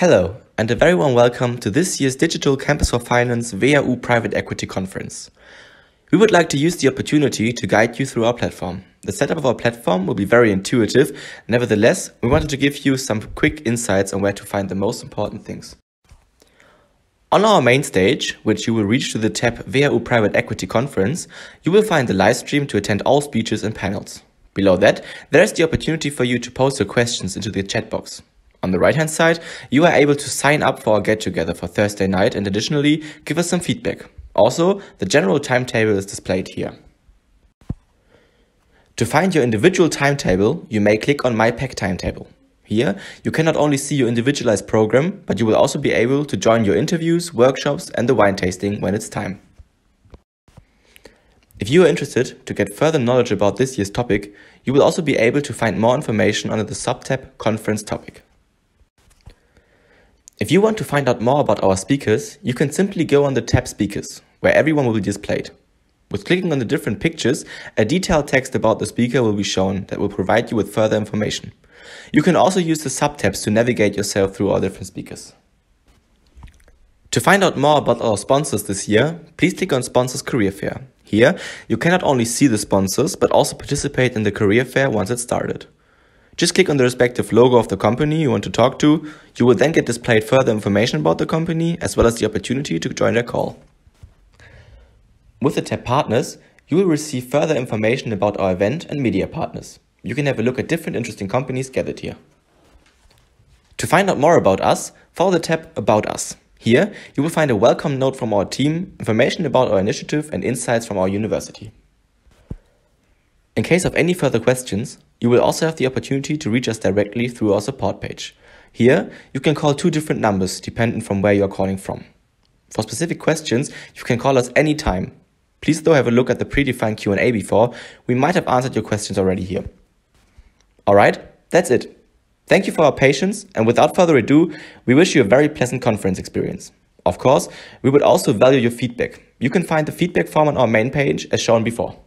Hello, and a very warm welcome to this year's Digital Campus for Finance VAU Private Equity Conference. We would like to use the opportunity to guide you through our platform. The setup of our platform will be very intuitive, nevertheless, we wanted to give you some quick insights on where to find the most important things. On our main stage, which you will reach through the tab VAU Private Equity Conference, you will find the live stream to attend all speeches and panels. Below that, there is the opportunity for you to post your questions into the chat box. On the right hand side, you are able to sign up for our get together for Thursday night and additionally give us some feedback. Also, the general timetable is displayed here. To find your individual timetable, you may click on My Pack Timetable. Here, you can not only see your individualized program, but you will also be able to join your interviews, workshops and the wine tasting when it's time. If you are interested to get further knowledge about this year's topic, you will also be able to find more information under the subtab Conference Topic. If you want to find out more about our speakers, you can simply go on the tab Speakers, where everyone will be displayed. With clicking on the different pictures, a detailed text about the speaker will be shown that will provide you with further information. You can also use the subtabs to navigate yourself through all different speakers. To find out more about our sponsors this year, please click on Sponsors Career Fair. Here, you can not only see the sponsors, but also participate in the career fair once it started. Just click on the respective logo of the company you want to talk to. You will then get displayed further information about the company as well as the opportunity to join their call. With the tab Partners, you will receive further information about our event and media partners. You can have a look at different interesting companies gathered here. To find out more about us, follow the tab About Us. Here, you will find a welcome note from our team, information about our initiative and insights from our university. In case of any further questions, you will also have the opportunity to reach us directly through our support page. Here, you can call two different numbers depending from where you are calling from. For specific questions, you can call us anytime. Please though have a look at the predefined Q&A before, we might have answered your questions already here. Alright, that's it. Thank you for your patience and without further ado, we wish you a very pleasant conference experience. Of course, we would also value your feedback. You can find the feedback form on our main page as shown before.